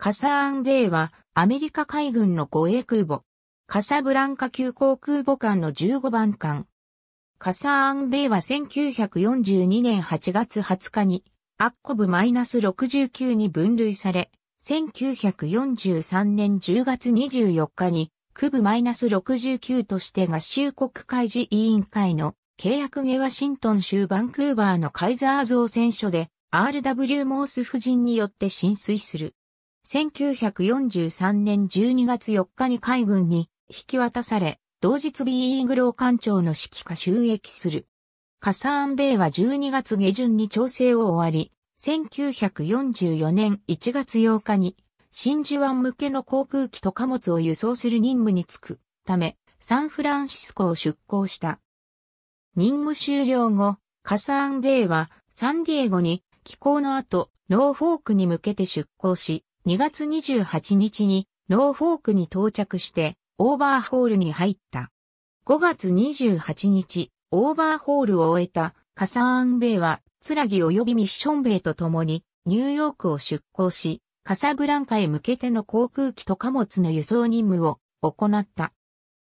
カサーンベイはアメリカ海軍の護衛空母。カサブランカ急航空母艦の15番艦。カサーンベイは1942年8月20日にアッコブマイナス -69 に分類され、1943年10月24日に区部 -69 として合衆国海事委員会の契約ゲワシントン州バンクーバーのカイザー造船所で RW モース夫人によって浸水する。1943年12月4日に海軍に引き渡され、同日 B イーグロー艦長の指揮下収益する。カサーンベイは12月下旬に調整を終わり、1944年1月8日に真珠湾向けの航空機と貨物を輸送する任務に就くため、サンフランシスコを出港した。任務終了後、カサーンベイはサンディエゴに寄港の後、ノーフォークに向けて出港し、2月28日にノーフォークに到着してオーバーホールに入った。5月28日、オーバーホールを終えたカサーンベイは、ツラギ及びミッションベイと共にニューヨークを出港し、カサブランカへ向けての航空機と貨物の輸送任務を行った。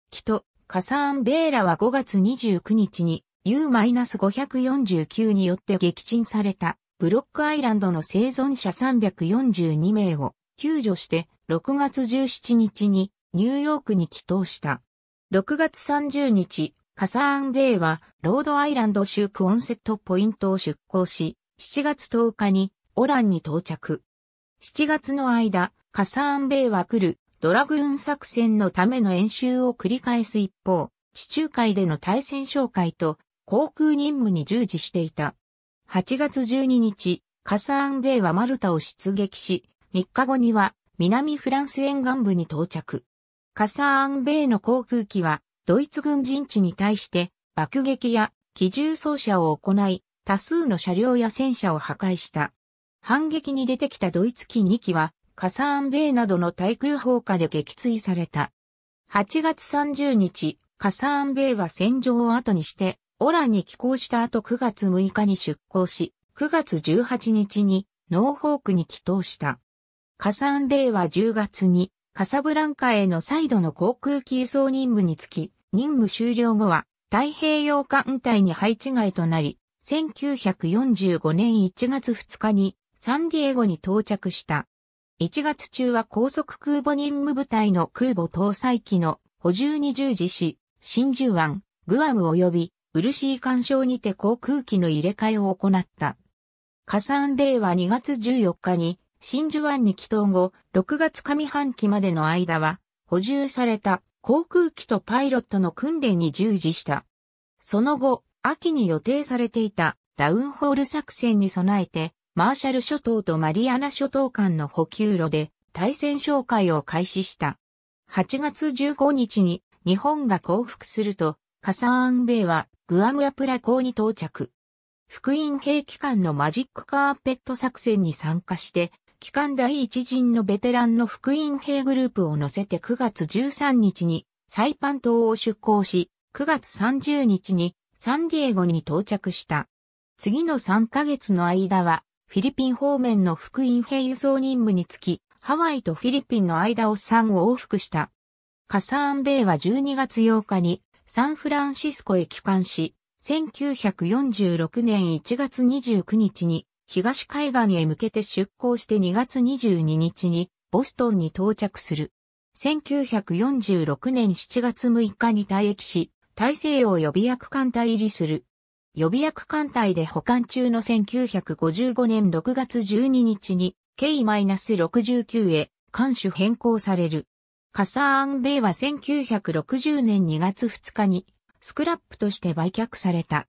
機とカサーンベイラは5月29日に U-549 によって撃沈された。ブロックアイランドの生存者342名を救助して6月17日にニューヨークに帰投した。6月30日、カサーンベイはロードアイランド州クオンセットポイントを出港し、7月10日にオランに到着。7月の間、カサーンベイは来るドラグーン作戦のための演習を繰り返す一方、地中海での対戦紹介と航空任務に従事していた。8月12日、カサーンベイはマルタを出撃し、3日後には南フランス沿岸部に到着。カサーンベイの航空機はドイツ軍陣地に対して爆撃や機銃装車を行い、多数の車両や戦車を破壊した。反撃に出てきたドイツ機2機はカサーンベイなどの対空砲火で撃墜された。8月30日、カサーンベイは戦場を後にしてオラに寄港した後9月6日に出港し、9月18日にノーホークに帰島した。カサンレイは10月にカサブランカへの再度の航空機輸送任務につき、任務終了後は太平洋艦隊に配置外となり、1945年1月2日にサンディエゴに到着した。1月中は高速空母任務部隊の空母搭載機の補充に従事し、真珠湾、グアム及びシー干渉にて航空機の入れ替えを行った。加算令は2月14日に真珠湾に帰島後、6月上半期までの間は、補充された航空機とパイロットの訓練に従事した。その後、秋に予定されていたダウンホール作戦に備えて、マーシャル諸島とマリアナ諸島間の補給路で対戦紹介を開始した。8月15日に日本が降伏すると、カサーン米はグアムアプラ港に到着。福音兵機関のマジックカーペット作戦に参加して、機関第一陣のベテランの福音兵グループを乗せて9月13日にサイパン島を出港し、9月30日にサンディエゴに到着した。次の3ヶ月の間は、フィリピン方面の福音兵輸送任務につき、ハワイとフィリピンの間を3往復した。カサーンベイは12月8日にサンフランシスコへ帰還し、1946年1月29日に東海岸へ向けて出港して2月22日にボストンに到着する。1946年7月6日に退役し、大西洋予備役艦隊入りする。予備役艦隊で保管中の1955年6月12日に K-69 へ艦種変更される。カサーンベイは1960年2月2日にスクラップとして売却された。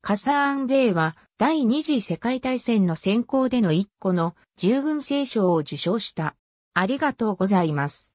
カサーンベイは第二次世界大戦の選考での一個の従軍聖書を受賞した。ありがとうございます。